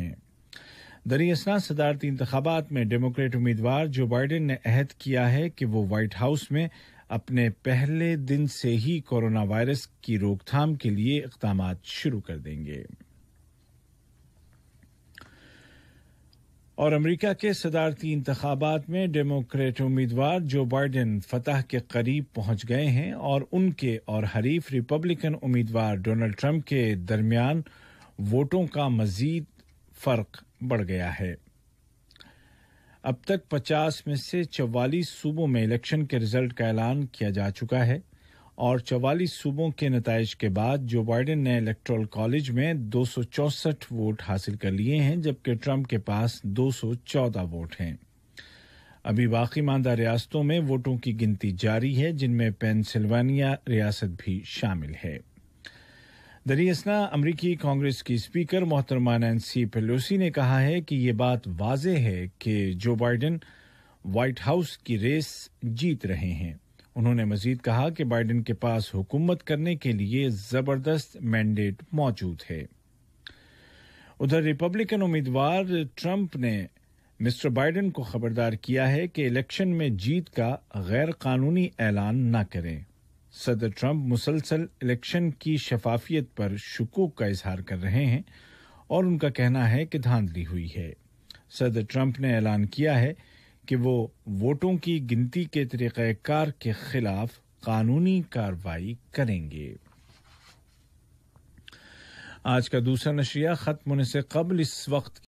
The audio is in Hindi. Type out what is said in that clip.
हैं दरियासना सदारती इंतबात में डेमोक्रेट उम्मीदवार जो बाइडेन ने अहद किया है कि वो व्हाइट हाउस में अपने पहले दिन से ही कोरोना वायरस की रोकथाम के लिए इकदाम शुरू कर देंगे और अमेरिका के सदारती इंतबात में डेमोक्रेट उम्मीदवार जो बाइडेन फतह के करीब पहुंच गए हैं और उनके और हरीफ रिपब्लिकन उम्मीदवार डोनाल्ड ट्रंप के दरमियान वोटों का मजीद फर्क बढ़ गया है अब तक 50 में से 44 सूबों में इलेक्शन के रिजल्ट का ऐलान किया जा चुका है और 44 सूबों के नतज के बाद जो बाइडेन ने इलेक्ट्रल कॉलेज में दो वोट हासिल कर लिए हैं जबकि ट्रंप के पास 214 वोट हैं अभी बाकी मानदा रियासतों में वोटों की गिनती जारी है जिनमें पेंसिल्वानिया रियासत भी शामिल है दरियसना अमरीकी कांग्रेस की स्पीकर मोहतरमा नैन्सी पेलोसी ने कहा है कि ये बात वाज है कि जो बाइडन वाइट हाउस की रेस जीत रहे हैं उन्होंने मजीद कहा कि बाइडन के पास हुकूमत करने के लिए जबरदस्त मैंडेट मौजूद है उधर रिपब्लिकन उम्मीदवार ट्रंप ने मिस्टर बाइडन को खबरदार किया है कि इलेक्शन में जीत का गैर कानूनी ऐलान न करें सदर ट्रंप मुसलसल इलेक्शन की शफाफियत पर शकूक का इजहार कर रहे हैं और उनका कहना है कि धांधली हुई है सदर ट्रंप ने ऐलान किया है कि वो वोटों की गिनती के तरीक़ाकार के खिलाफ कानूनी कार्रवाई करेंगे आज का दूसरा नशिया खत्म होने से कबल इस वक्त